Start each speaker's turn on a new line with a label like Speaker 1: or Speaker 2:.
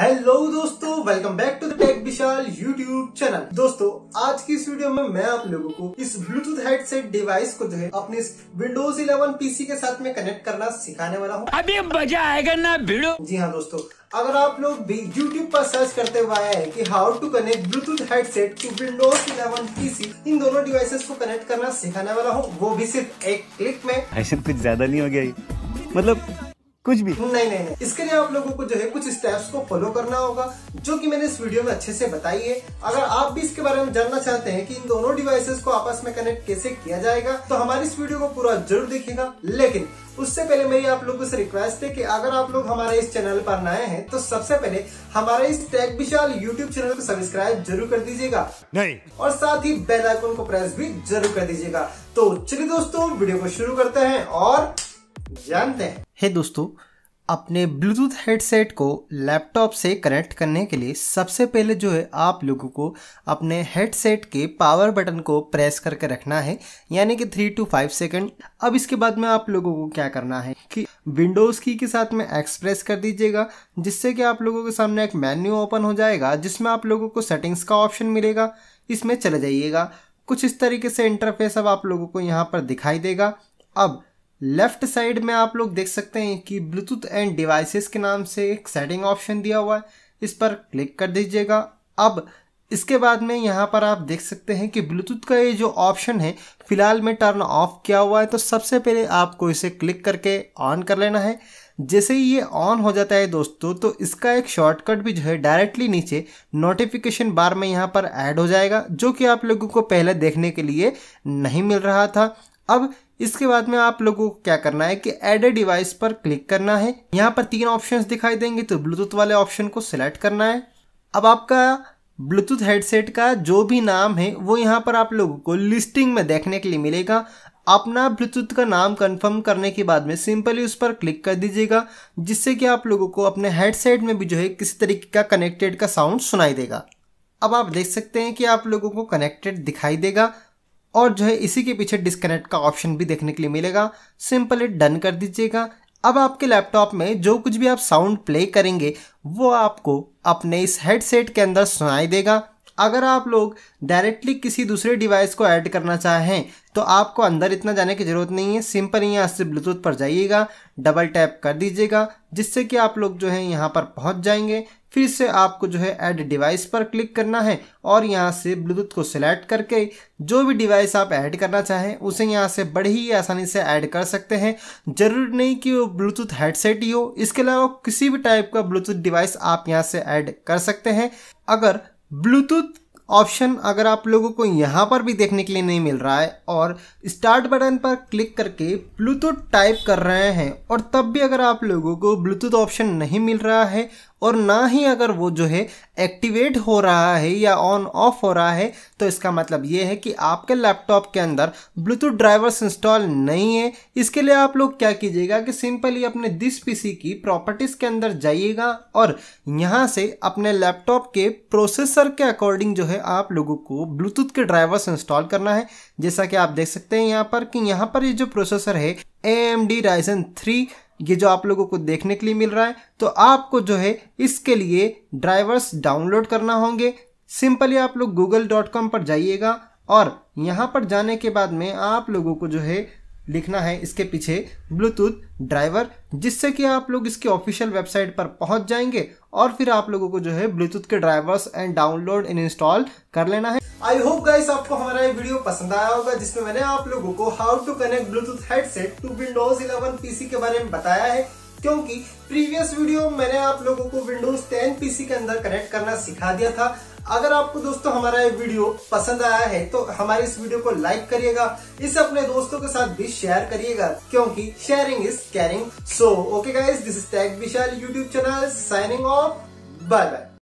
Speaker 1: hello दोस्तों welcome back to the tech Vishal YouTube channel दोस्तों आज की इस वीडियो में मैं आप लोगों को इस ब्लूटूथ हेडसेट डिवाइस को जो है अपने विंडोज 11 पीसी के साथ में कनेक्ट करना सिखाने वाला हूँ अभी मजा आएगा ना वीडियो जी हाँ दोस्तों अगर आप लोग भी YouTube पर सर्च करते हुए आया हैं कि how to connect Bluetooth headset to Windows 11 PC इन दोनों डिवाइसेस को कनेक्ट करना सिखाने वाला हूँ वो भी सिर्फ एक क्लिक में ऐसे कुछ ज्यादा नहीं हो गया मतलब कुछ भी नहीं नहीं इसके लिए आप लोगों को जो है कुछ स्टेप्स को फॉलो करना होगा जो कि मैंने इस वीडियो में अच्छे से बताई है अगर आप भी इसके बारे में जानना चाहते हैं कि इन दोनों डिवाइसेस को आपस में कनेक्ट कैसे किया जाएगा तो हमारी इस वीडियो को पूरा जरूर देखिएगा लेकिन उससे पहले मेरी आप लोगों से रिक्वेस्ट है कि अगर आप लोग हमारे इस चैनल पर नए हैं तो सबसे पहले हमारे इस टेक विशाल यूट्यूब चैनल को सब्सक्राइब जरूर कर दीजिएगा नहीं और साथ ही बेल आइकन को प्रेस भी जरूर कर दीजिएगा तो चलिए दोस्तों वीडियो को शुरू करते हैं और जानते हैं हे दोस्तों अपने ब्लूटूथ हेडसेट को लैपटॉप से कनेक्ट करने के लिए सबसे पहले जो है आप लोगों को अपने हेडसेट के पावर बटन को प्रेस करके रखना है यानी कि थ्री टू फाइव सेकेंड अब इसके बाद में आप लोगों को क्या करना है कि विंडोज़ की के साथ में एक्सप्रेस कर दीजिएगा जिससे कि आप लोगों के सामने एक मैन्यू ओपन हो जाएगा जिसमें आप लोगों को सेटिंग्स का ऑप्शन मिलेगा इसमें चले जाइएगा कुछ इस तरीके से इंटरफेस अब आप लोगों को यहाँ पर दिखाई देगा अब लेफ्ट साइड में आप लोग देख सकते हैं कि ब्लूटूथ एंड डिवाइसेस के नाम से एक सेटिंग ऑप्शन दिया हुआ है इस पर क्लिक कर दीजिएगा अब इसके बाद में यहाँ पर आप देख सकते हैं कि ब्लूटूथ का ये जो ऑप्शन है फिलहाल में टर्न ऑफ किया हुआ है तो सबसे पहले आपको इसे क्लिक करके ऑन कर लेना है जैसे ही ये ऑन हो जाता है दोस्तों तो इसका एक शॉर्टकट भी जो है डायरेक्टली नीचे नोटिफिकेशन बार में यहाँ पर ऐड हो जाएगा जो कि आप लोगों को पहले देखने के लिए नहीं मिल रहा था अब इसके बाद में आप लोगों को क्या करना है कि एड ए डिवाइस पर क्लिक करना है यहाँ पर तीन ऑप्शन दिखाई देंगे तो ब्लूटूथ वाले ऑप्शन को सिलेक्ट करना है अब आपका ब्लूटूथ हेडसेट का जो भी नाम है वो यहाँ पर आप लोगों को लिस्टिंग में देखने के लिए मिलेगा अपना ब्लूटूथ का नाम कंफर्म करने के बाद में सिंपली उस पर क्लिक कर दीजिएगा जिससे कि आप लोगों को अपने हेडसेट में भी जो है किसी तरीके का कनेक्टेड का साउंड सुनाई देगा अब आप देख सकते हैं कि आप लोगों को कनेक्टेड दिखाई देगा और जो है इसी के पीछे डिस्कनेक्ट का ऑप्शन भी देखने के लिए मिलेगा सिंपल इट डन कर दीजिएगा अब आपके लैपटॉप में जो कुछ भी आप साउंड प्ले करेंगे वो आपको अपने इस हेडसेट के अंदर सुनाई देगा अगर आप लोग डायरेक्टली किसी दूसरे डिवाइस को ऐड करना चाहें तो आपको अंदर इतना जाने की ज़रूरत नहीं है सिंपल यहाँ से ब्लूटूथ पर जाइएगा डबल टैप कर दीजिएगा जिससे कि आप लोग जो है यहाँ पर पहुँच जाएंगे फिर से आपको जो है ऐड डिवाइस पर क्लिक करना है और यहाँ से ब्लूटूथ को सिलेक्ट करके जो भी डिवाइस आप ऐड करना चाहें उसे यहाँ से बड़े ही आसानी से ऐड कर सकते हैं ज़रूरी नहीं कि वो ब्लूटूथ हेडसेट ही हो इसके अलावा किसी भी टाइप का ब्लूटूथ डिवाइस आप यहाँ से ऐड कर सकते हैं अगर ब्लूटूथ ऑप्शन अगर आप लोगों को यहाँ पर भी देखने के लिए नहीं मिल रहा है और स्टार्ट बटन पर क्लिक करके ब्लूटूथ टाइप कर रहे हैं और तब भी अगर आप लोगों को ब्लूटूथ ऑप्शन नहीं मिल रहा है और ना ही अगर वो जो है एक्टिवेट हो रहा है या ऑन ऑफ हो रहा है तो इसका मतलब ये है कि आपके लैपटॉप के अंदर ब्लूटूथ ड्राइवर्स इंस्टॉल नहीं है इसके लिए आप लोग क्या कीजिएगा कि सिंपली अपने दिस पीसी की प्रॉपर्टीज़ के अंदर जाइएगा और यहाँ से अपने लैपटॉप के प्रोसेसर के अकॉर्डिंग जो है आप लोगों को ब्लूटूथ के ड्राइवर्स इंस्टॉल करना है जैसा कि आप देख सकते हैं यहाँ पर कि यहाँ पर ये यह जो प्रोसेसर है A M D Ryzen three ये जो आप लोगों को देखने के लिए मिल रहा है तो आपको जो है इसके लिए ड्राइवर्स डाउनलोड करना होंगे सिंपली आप लोग गूगल डॉट कॉम पर जाइएगा और यहाँ पर जाने के बाद में आप लोगों को जो है लिखना है इसके पीछे ब्लूटूथ ड्राइवर जिससे कि आप लोग इसके ऑफिशियल वेबसाइट पर पहुंच जाएंगे और फिर आप लोगों को जो है ब्लूटूथ के drivers and download and install कर लेना है आई होप गाइस आपको हमारा ये वीडियो पसंद आया होगा जिसमें मैंने आप लोगों को how to connect Bluetooth headset to Windows 11 PC के बारे में बताया है क्योंकि प्रीवियस वीडियो मैंने आप लोगों को विंडोज 10 पीसी के अंदर कनेक्ट करना सिखा दिया था अगर आपको दोस्तों हमारा ये वीडियो पसंद आया है तो हमारे इस वीडियो को लाइक करिएगा इसे अपने दोस्तों के साथ भी शेयर करिएगा क्योंकि sharing is caring so okay guys this is tech Vishal YouTube channel signing off bye bye